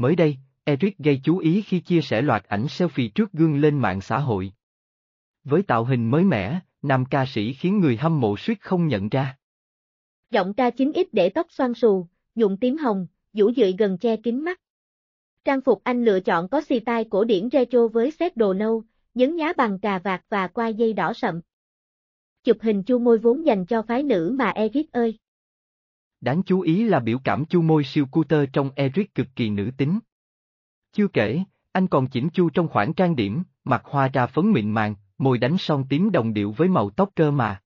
Mới đây, Eric gây chú ý khi chia sẻ loạt ảnh selfie trước gương lên mạng xã hội. Với tạo hình mới mẻ, nam ca sĩ khiến người hâm mộ suýt không nhận ra. Giọng ca chính ít để tóc xoăn xù, dùng tím hồng, vũ dụi gần che kín mắt. Trang phục anh lựa chọn có xì tai cổ điển retro với set đồ nâu, nhấn nhá bằng cà vạt và quai dây đỏ sậm. Chụp hình chu môi vốn dành cho phái nữ mà Eric ơi. Đáng chú ý là biểu cảm chu môi siêu cuter trong Eric cực kỳ nữ tính. Chưa kể, anh còn chỉnh chu trong khoảng trang điểm, mặt hoa ra phấn mịn màng, môi đánh son tím đồng điệu với màu tóc cơ mà.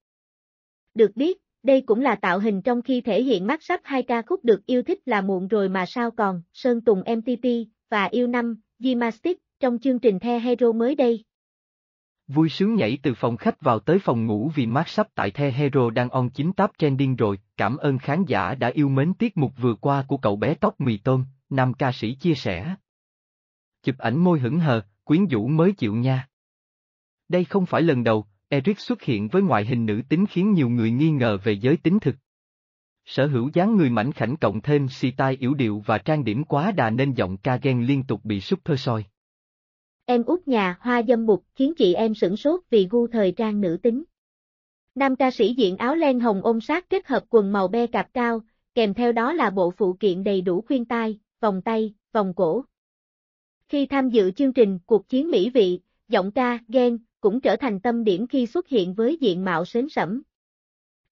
Được biết, đây cũng là tạo hình trong khi thể hiện mắt sắp hai ca khúc được yêu thích là muộn rồi mà sao còn, Sơn Tùng MTP, và Yêu Năm, Gimastic, trong chương trình The Hero mới đây vui sướng nhảy từ phòng khách vào tới phòng ngủ vì mát sắp tại The Hero đang on chính táp trending rồi. Cảm ơn khán giả đã yêu mến tiết mục vừa qua của cậu bé tóc mì tôm, nam ca sĩ chia sẻ. Chụp ảnh môi hững hờ, quyến rũ mới chịu nha. Đây không phải lần đầu, Eric xuất hiện với ngoại hình nữ tính khiến nhiều người nghi ngờ về giới tính thực. Sở hữu dáng người mảnh khảnh cộng thêm si tai yếu điệu và trang điểm quá đà nên giọng ca ghen liên tục bị super soi. Em út nhà hoa dâm mục khiến chị em sửng sốt vì gu thời trang nữ tính. Nam ca sĩ diện áo len hồng ôm sát kết hợp quần màu be cạp cao, kèm theo đó là bộ phụ kiện đầy đủ khuyên tai, vòng tay, vòng cổ. Khi tham dự chương trình Cuộc chiến Mỹ vị, giọng ca Gen cũng trở thành tâm điểm khi xuất hiện với diện mạo sến sẩm.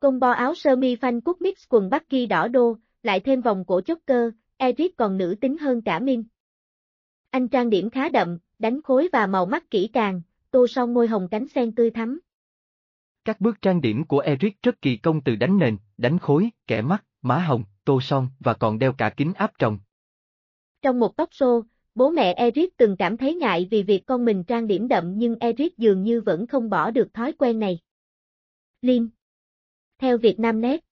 Công bo áo sơ mi phanh cúc mix quần bắc ghi đỏ đô, lại thêm vòng cổ chốc cơ, Eric còn nữ tính hơn cả Min. Anh trang điểm khá đậm, đánh khối và màu mắt kỹ càng, tô son môi hồng cánh sen tươi thắm. Các bước trang điểm của Eric rất kỳ công từ đánh nền, đánh khối, kẻ mắt, má hồng, tô son và còn đeo cả kính áp tròng. Trong một tóc xô, bố mẹ Eric từng cảm thấy ngại vì việc con mình trang điểm đậm nhưng Eric dường như vẫn không bỏ được thói quen này. Lim Theo Việt Nam Net